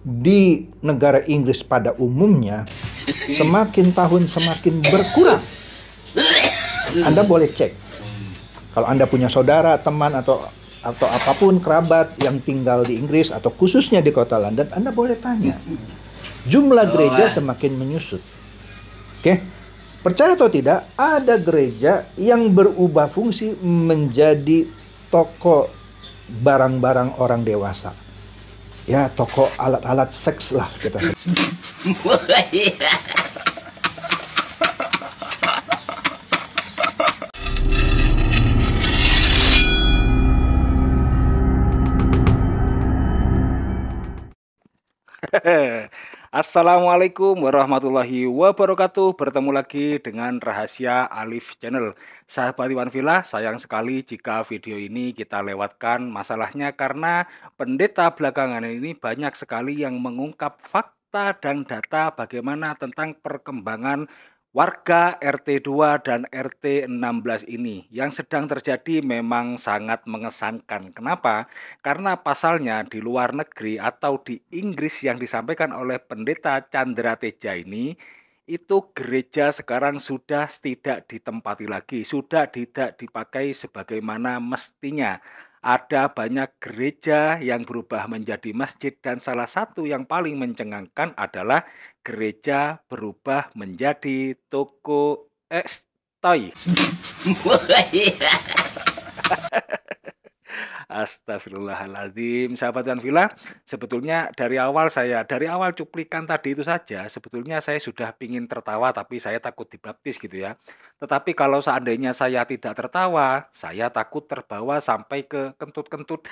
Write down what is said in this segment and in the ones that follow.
di negara Inggris pada umumnya semakin tahun semakin berkurang. Anda boleh cek. Kalau Anda punya saudara, teman atau atau apapun kerabat yang tinggal di Inggris atau khususnya di kota London, Anda boleh tanya. Jumlah gereja semakin menyusut. Oke. Percaya atau tidak, ada gereja yang berubah fungsi menjadi toko barang-barang orang dewasa ya toko alat-alat seks lah kita. Assalamualaikum warahmatullahi wabarakatuh. Bertemu lagi dengan Rahasia Alif Channel. Sahabat Iwan Villa, sayang sekali jika video ini kita lewatkan. Masalahnya karena pendeta belakangan ini banyak sekali yang mengungkap fakta dan data bagaimana tentang perkembangan Warga RT 2 dan RT 16 ini yang sedang terjadi memang sangat mengesankan. Kenapa? Karena pasalnya di luar negeri atau di Inggris yang disampaikan oleh pendeta Chandra Teja ini itu gereja sekarang sudah tidak ditempati lagi, sudah tidak dipakai sebagaimana mestinya. Ada banyak gereja yang berubah menjadi masjid dan salah satu yang paling mencengangkan adalah gereja berubah menjadi toko es toy. Iya. Astagfirullahaladzim, sahabat dan Villa, sebetulnya dari awal saya, dari awal cuplikan tadi itu saja, sebetulnya saya sudah pingin tertawa, tapi saya takut dibaptis gitu ya. Tetapi kalau seandainya saya tidak tertawa, saya takut terbawa sampai ke kentut-kentut.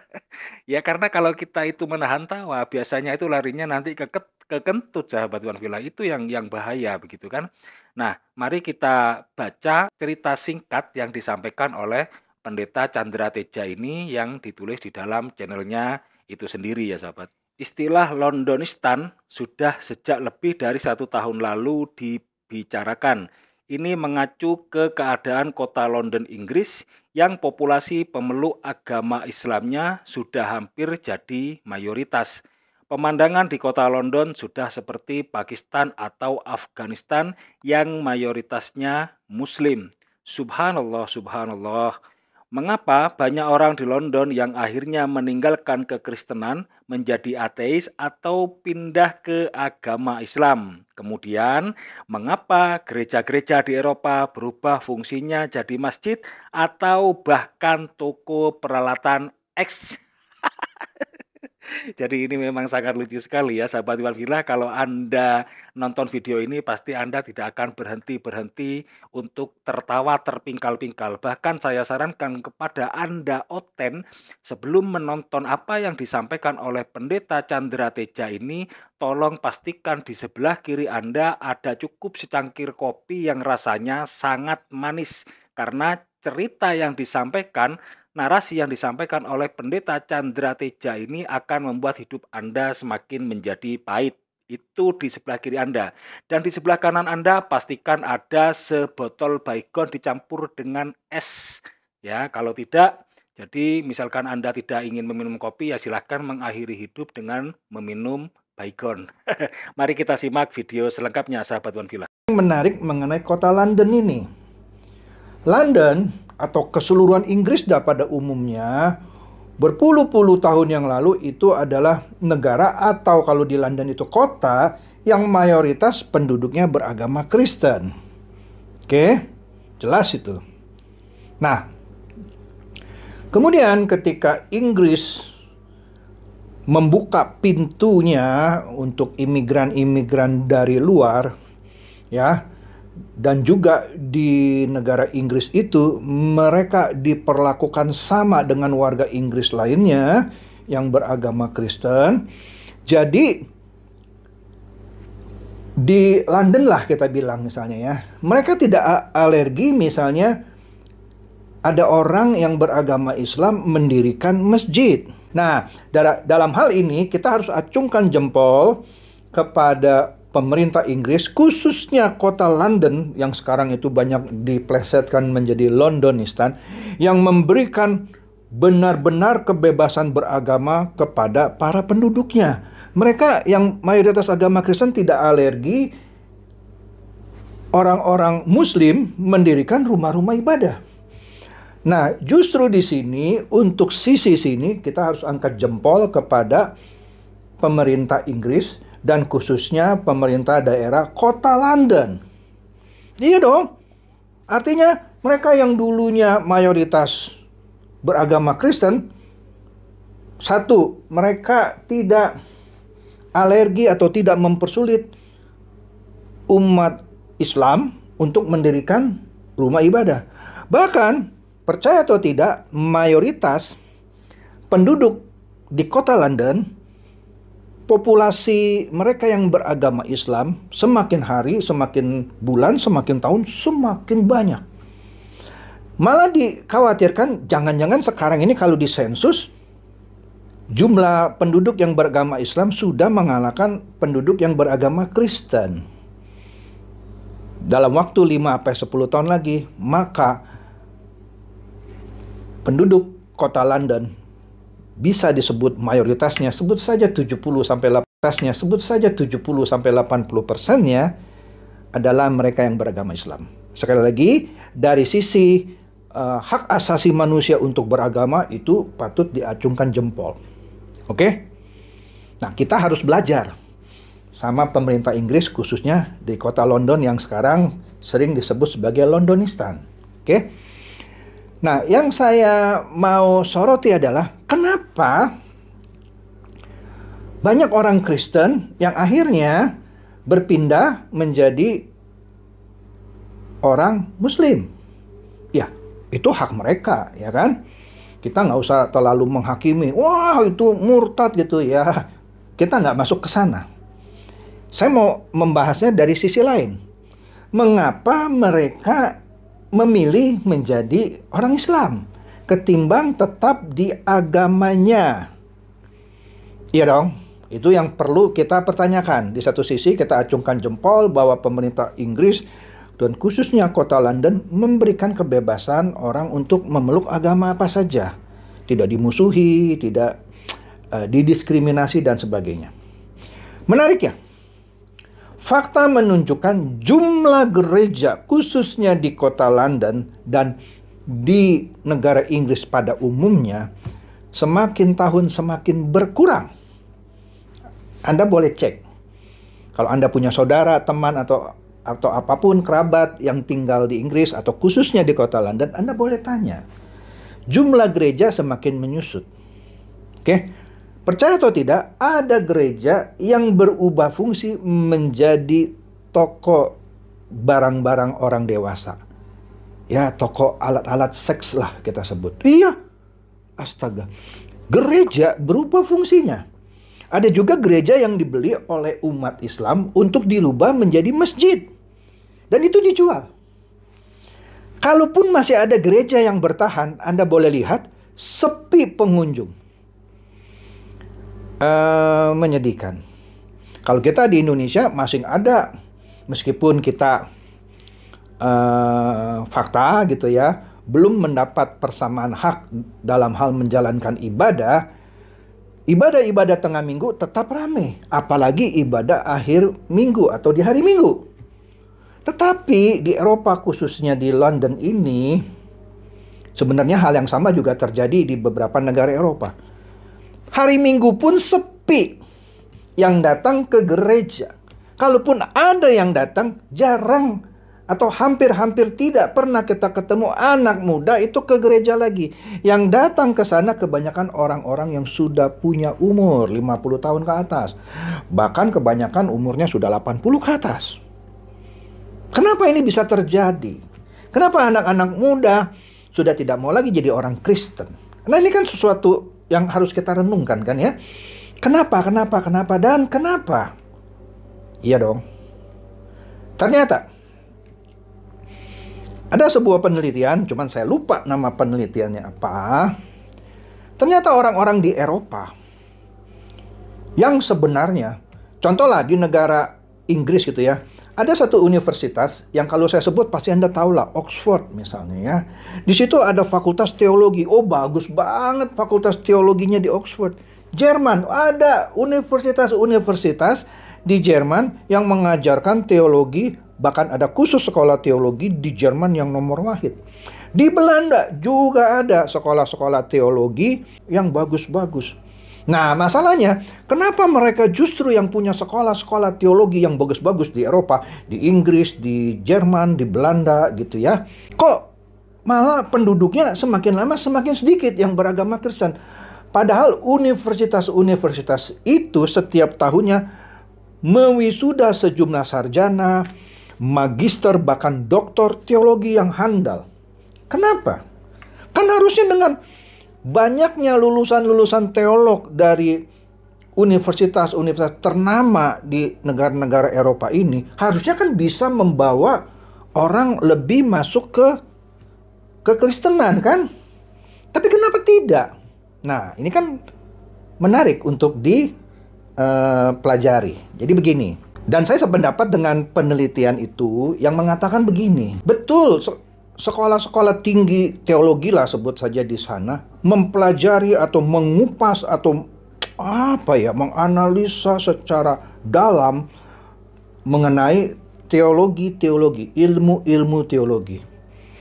ya karena kalau kita itu menahan tawa, biasanya itu larinya nanti ke, ke kentut, sahabat Villa, itu yang yang bahaya begitu kan. Nah, mari kita baca cerita singkat yang disampaikan oleh pendeta Chandra Teja ini yang ditulis di dalam channelnya itu sendiri ya sahabat. Istilah Londonistan sudah sejak lebih dari satu tahun lalu dibicarakan. Ini mengacu ke keadaan kota London, Inggris yang populasi pemeluk agama Islamnya sudah hampir jadi mayoritas. Pemandangan di kota London sudah seperti Pakistan atau Afghanistan yang mayoritasnya Muslim. Subhanallah, subhanallah. Mengapa banyak orang di London yang akhirnya meninggalkan kekristenan menjadi ateis atau pindah ke agama Islam? Kemudian, mengapa gereja-gereja di Eropa berubah fungsinya jadi masjid atau bahkan toko peralatan eks jadi ini memang sangat lucu sekali ya sahabat Walfilah kalau Anda nonton video ini pasti Anda tidak akan berhenti-berhenti untuk tertawa terpingkal-pingkal. Bahkan saya sarankan kepada Anda Oten sebelum menonton apa yang disampaikan oleh pendeta Chandra Teja ini tolong pastikan di sebelah kiri Anda ada cukup secangkir kopi yang rasanya sangat manis karena cerita yang disampaikan narasi yang disampaikan oleh Pendeta Chandra Teja ini akan membuat hidup Anda semakin menjadi pahit. Itu di sebelah kiri Anda. Dan di sebelah kanan Anda pastikan ada sebotol baikon dicampur dengan es. Ya, kalau tidak jadi misalkan Anda tidak ingin meminum kopi ya silahkan mengakhiri hidup dengan meminum baikon. Mari kita simak video selengkapnya sahabat One Villa. Menarik mengenai kota London ini. London atau keseluruhan Inggris dah pada umumnya berpuluh-puluh tahun yang lalu itu adalah negara atau kalau di London itu kota yang mayoritas penduduknya beragama Kristen. Oke, jelas itu. Nah, kemudian ketika Inggris membuka pintunya untuk imigran-imigran dari luar, ya, dan juga di negara Inggris itu mereka diperlakukan sama dengan warga Inggris lainnya yang beragama Kristen. Jadi di London lah kita bilang misalnya ya, mereka tidak alergi misalnya ada orang yang beragama Islam mendirikan masjid. Nah, dalam hal ini kita harus acungkan jempol kepada pemerintah Inggris, khususnya kota London yang sekarang itu banyak diplesetkan menjadi Londonistan, yang memberikan benar-benar kebebasan beragama kepada para penduduknya. Mereka yang mayoritas agama Kristen tidak alergi orang-orang Muslim mendirikan rumah-rumah ibadah. Nah, justru di sini, untuk sisi sini, kita harus angkat jempol kepada pemerintah Inggris dan khususnya pemerintah daerah kota London. Iya dong. Artinya mereka yang dulunya mayoritas beragama Kristen satu, mereka tidak alergi atau tidak mempersulit umat Islam untuk mendirikan rumah ibadah. Bahkan percaya atau tidak, mayoritas penduduk di kota London populasi mereka yang beragama Islam semakin hari, semakin bulan, semakin tahun semakin banyak. Malah dikhawatirkan jangan-jangan sekarang ini kalau disensus jumlah penduduk yang beragama Islam sudah mengalahkan penduduk yang beragama Kristen. Dalam waktu 5 sampai 10 tahun lagi, maka penduduk kota London bisa disebut mayoritasnya sebut saja 70 sampai 80 sebut saja 70 sampai 80 persennya adalah mereka yang beragama Islam. Sekali lagi dari sisi uh, hak asasi manusia untuk beragama itu patut diacungkan jempol. Oke? Okay? Nah, kita harus belajar sama pemerintah Inggris khususnya di kota London yang sekarang sering disebut sebagai Londonistan. Oke? Okay? Nah, yang saya mau soroti adalah Kenapa banyak orang Kristen yang akhirnya berpindah menjadi orang Muslim? Ya, itu hak mereka, ya kan? Kita nggak usah terlalu menghakimi. Wah, itu murtad gitu ya. Kita nggak masuk ke sana. Saya mau membahasnya dari sisi lain. Mengapa mereka memilih menjadi orang Islam? ketimbang tetap di agamanya. Iya dong, itu yang perlu kita pertanyakan. Di satu sisi kita acungkan jempol bahwa pemerintah Inggris dan khususnya kota London memberikan kebebasan orang untuk memeluk agama apa saja. Tidak dimusuhi, tidak uh, didiskriminasi dan sebagainya. Menarik ya? Fakta menunjukkan jumlah gereja khususnya di kota London dan di negara Inggris pada umumnya semakin tahun semakin berkurang. Anda boleh cek. Kalau Anda punya saudara, teman atau atau apapun kerabat yang tinggal di Inggris atau khususnya di kota London, Anda boleh tanya. Jumlah gereja semakin menyusut. Oke? Percaya atau tidak, ada gereja yang berubah fungsi menjadi toko barang-barang orang dewasa ya toko alat-alat seks lah kita sebut. Iya. Astaga. Gereja berubah fungsinya. Ada juga gereja yang dibeli oleh umat Islam untuk dirubah menjadi masjid. Dan itu dijual. Kalaupun masih ada gereja yang bertahan, Anda boleh lihat sepi pengunjung. Uh, menyedihkan. Kalau kita di Indonesia masih ada meskipun kita uh, fakta gitu ya, belum mendapat persamaan hak dalam hal menjalankan ibadah, ibadah-ibadah tengah minggu tetap ramai apalagi ibadah akhir minggu atau di hari minggu. Tetapi di Eropa khususnya di London ini sebenarnya hal yang sama juga terjadi di beberapa negara Eropa. Hari Minggu pun sepi yang datang ke gereja. Kalaupun ada yang datang, jarang atau hampir-hampir tidak pernah kita ketemu anak muda itu ke gereja lagi. Yang datang ke sana kebanyakan orang-orang yang sudah punya umur 50 tahun ke atas. Bahkan kebanyakan umurnya sudah 80 ke atas. Kenapa ini bisa terjadi? Kenapa anak-anak muda sudah tidak mau lagi jadi orang Kristen? Nah ini kan sesuatu yang harus kita renungkan kan ya. Kenapa, kenapa, kenapa, dan kenapa? Iya dong. Ternyata ada sebuah penelitian, cuman saya lupa nama penelitiannya apa. Ternyata orang-orang di Eropa yang sebenarnya, contohlah di negara Inggris gitu ya, ada satu universitas yang kalau saya sebut pasti Anda tahu lah, Oxford misalnya ya. Di situ ada fakultas teologi. Oh, bagus banget fakultas teologinya di Oxford. Jerman ada universitas-universitas di Jerman yang mengajarkan teologi Bahkan ada khusus sekolah teologi di Jerman yang nomor wahid. Di Belanda juga ada sekolah-sekolah teologi yang bagus-bagus. Nah, masalahnya, kenapa mereka justru yang punya sekolah-sekolah teologi yang bagus-bagus di Eropa, di Inggris, di Jerman, di Belanda gitu ya? Kok malah penduduknya semakin lama semakin sedikit yang beragama Kristen? Padahal universitas-universitas itu setiap tahunnya mewisuda sejumlah sarjana, magister bahkan doktor teologi yang handal. Kenapa? Kan harusnya dengan banyaknya lulusan-lulusan teolog dari universitas-universitas ternama di negara-negara Eropa ini harusnya kan bisa membawa orang lebih masuk ke kekristenan kan? Tapi kenapa tidak? Nah, ini kan menarik untuk dipelajari. Eh, Jadi begini, dan saya sependapat dengan penelitian itu yang mengatakan begini, betul sekolah-sekolah tinggi teologi lah sebut saja di sana mempelajari atau mengupas atau apa ya menganalisa secara dalam mengenai teologi-teologi, ilmu-ilmu teologi.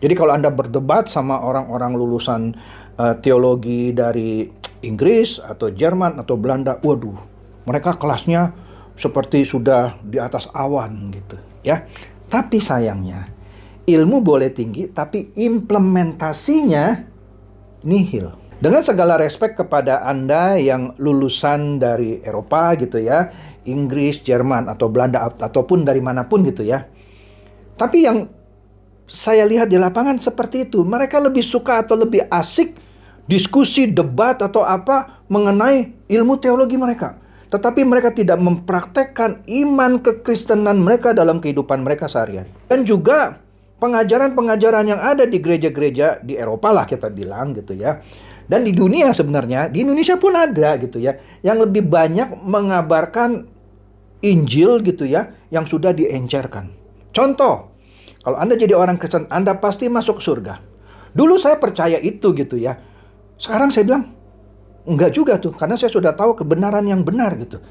Jadi kalau Anda berdebat sama orang-orang lulusan uh, teologi dari Inggris atau Jerman atau Belanda, waduh, mereka kelasnya seperti sudah di atas awan gitu ya. Tapi sayangnya ilmu boleh tinggi tapi implementasinya nihil. Dengan segala respek kepada Anda yang lulusan dari Eropa gitu ya, Inggris, Jerman atau Belanda ataupun dari manapun gitu ya. Tapi yang saya lihat di lapangan seperti itu, mereka lebih suka atau lebih asik diskusi, debat atau apa mengenai ilmu teologi mereka. Tetapi mereka tidak mempraktekkan iman kekristenan mereka dalam kehidupan mereka sehari-hari. Dan juga pengajaran-pengajaran yang ada di gereja-gereja di Eropa lah kita bilang gitu ya. Dan di dunia sebenarnya, di Indonesia pun ada gitu ya. Yang lebih banyak mengabarkan Injil gitu ya, yang sudah diencerkan. Contoh, kalau Anda jadi orang Kristen, Anda pasti masuk surga. Dulu saya percaya itu gitu ya. Sekarang saya bilang, Enggak juga tuh, karena saya sudah tahu kebenaran yang benar gitu.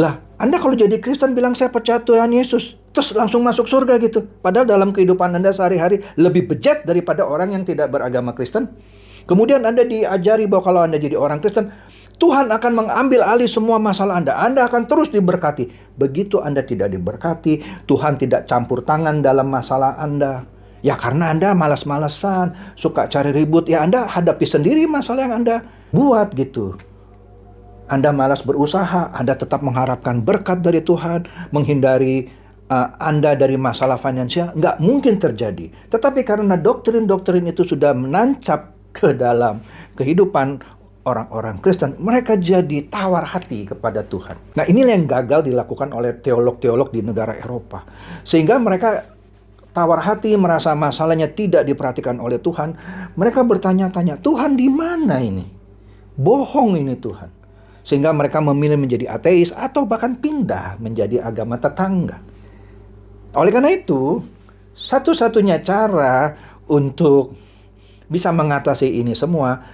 Lah, Anda kalau jadi Kristen bilang saya percaya Tuhan Yesus, terus langsung masuk surga gitu. Padahal dalam kehidupan Anda sehari-hari lebih bejat daripada orang yang tidak beragama Kristen. Kemudian Anda diajari bahwa kalau Anda jadi orang Kristen, Tuhan akan mengambil alih semua masalah Anda. Anda akan terus diberkati. Begitu Anda tidak diberkati, Tuhan tidak campur tangan dalam masalah Anda. Ya karena Anda malas-malasan, suka cari ribut, ya Anda hadapi sendiri masalah yang Anda buat gitu. Anda malas berusaha, Anda tetap mengharapkan berkat dari Tuhan, menghindari uh, Anda dari masalah finansial, nggak mungkin terjadi. Tetapi karena doktrin-doktrin itu sudah menancap ke dalam kehidupan orang-orang Kristen, mereka jadi tawar hati kepada Tuhan. Nah inilah yang gagal dilakukan oleh teolog-teolog di negara Eropa. Sehingga mereka tawar hati merasa masalahnya tidak diperhatikan oleh Tuhan. Mereka bertanya-tanya, Tuhan di mana ini? Bohong ini Tuhan. Sehingga mereka memilih menjadi ateis atau bahkan pindah menjadi agama tetangga. Oleh karena itu, satu-satunya cara untuk bisa mengatasi ini semua,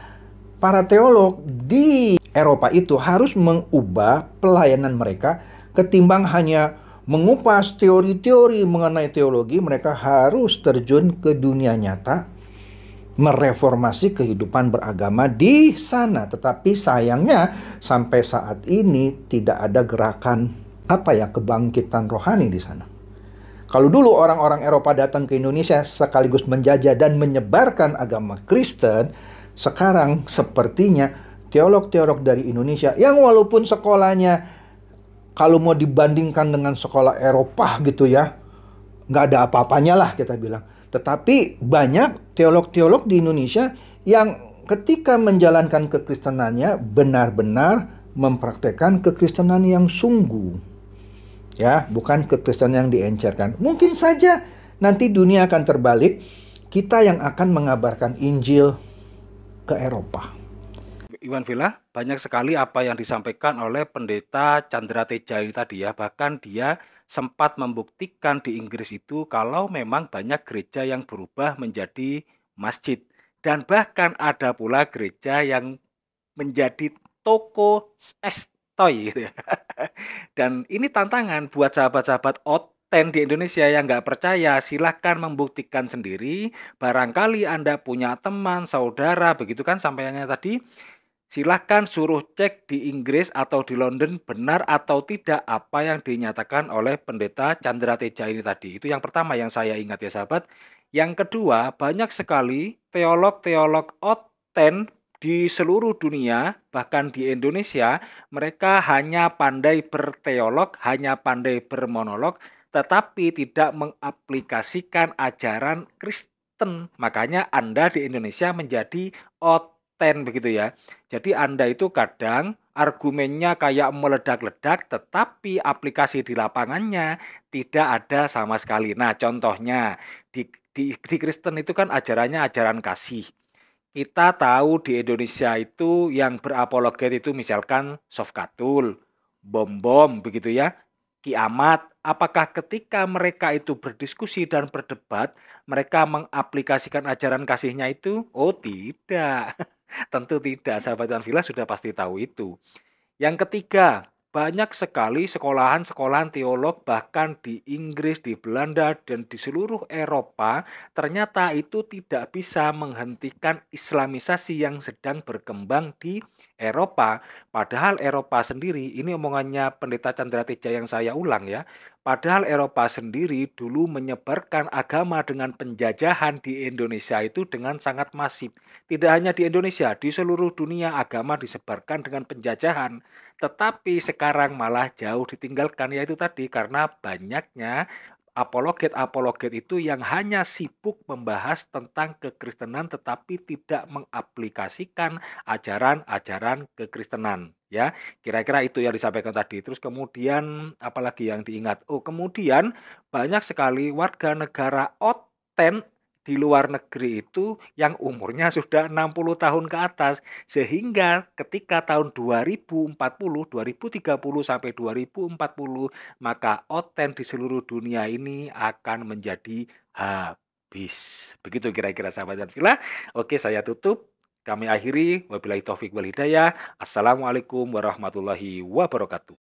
para teolog di Eropa itu harus mengubah pelayanan mereka ketimbang hanya mengupas teori-teori mengenai teologi, mereka harus terjun ke dunia nyata mereformasi kehidupan beragama di sana. Tetapi sayangnya sampai saat ini tidak ada gerakan apa ya kebangkitan rohani di sana. Kalau dulu orang-orang Eropa datang ke Indonesia sekaligus menjajah dan menyebarkan agama Kristen, sekarang sepertinya teolog-teolog dari Indonesia yang walaupun sekolahnya kalau mau dibandingkan dengan sekolah Eropa gitu ya, nggak ada apa-apanya lah kita bilang. Tetapi banyak teolog-teolog di Indonesia yang ketika menjalankan kekristenannya benar-benar mempraktekkan kekristenan yang sungguh. Ya, bukan kekristenan yang diencerkan. Mungkin saja nanti dunia akan terbalik, kita yang akan mengabarkan Injil ke Eropa. Iwan Villa banyak sekali apa yang disampaikan oleh pendeta Chandra Teja ini tadi ya. Bahkan dia sempat membuktikan di Inggris itu kalau memang banyak gereja yang berubah menjadi masjid. Dan bahkan ada pula gereja yang menjadi toko es toy gitu ya. Dan ini tantangan buat sahabat-sahabat Ten di Indonesia yang nggak percaya, silahkan membuktikan sendiri. Barangkali Anda punya teman, saudara, begitu kan sampaiannya tadi, Silahkan suruh cek di Inggris atau di London benar atau tidak apa yang dinyatakan oleh pendeta Chandra Teja ini tadi. Itu yang pertama yang saya ingat ya sahabat. Yang kedua, banyak sekali teolog-teolog oten di seluruh dunia, bahkan di Indonesia, mereka hanya pandai berteolog, hanya pandai bermonolog, tetapi tidak mengaplikasikan ajaran Kristen. Makanya Anda di Indonesia menjadi oten ten begitu ya. Jadi Anda itu kadang argumennya kayak meledak-ledak tetapi aplikasi di lapangannya tidak ada sama sekali. Nah, contohnya di di, di Kristen itu kan ajarannya ajaran kasih. Kita tahu di Indonesia itu yang berapologet itu misalkan Sofkatul, bom-bom begitu ya, kiamat. Apakah ketika mereka itu berdiskusi dan berdebat, mereka mengaplikasikan ajaran kasihnya itu? Oh, tidak. Tentu tidak, sahabat Tuhan Villa sudah pasti tahu itu. Yang ketiga, banyak sekali sekolahan-sekolahan teolog bahkan di Inggris, di Belanda dan di seluruh Eropa ternyata itu tidak bisa menghentikan islamisasi yang sedang berkembang di Eropa. Padahal Eropa sendiri ini omongannya pendeta Chandra Teja yang saya ulang ya. Padahal Eropa sendiri dulu menyebarkan agama dengan penjajahan di Indonesia itu dengan sangat masif. Tidak hanya di Indonesia, di seluruh dunia agama disebarkan dengan penjajahan tetapi sekarang malah jauh ditinggalkan yaitu tadi karena banyaknya apologet-apologet itu yang hanya sibuk membahas tentang kekristenan tetapi tidak mengaplikasikan ajaran-ajaran kekristenan ya kira-kira itu yang disampaikan tadi terus kemudian apalagi yang diingat oh kemudian banyak sekali warga negara oten di luar negeri itu yang umurnya sudah 60 tahun ke atas sehingga ketika tahun 2040, 2030 sampai 2040 maka oten di seluruh dunia ini akan menjadi habis. Begitu kira-kira sahabat dan villa. Oke, saya tutup. Kami akhiri wabillahi taufik wal hidayah. Assalamualaikum warahmatullahi wabarakatuh.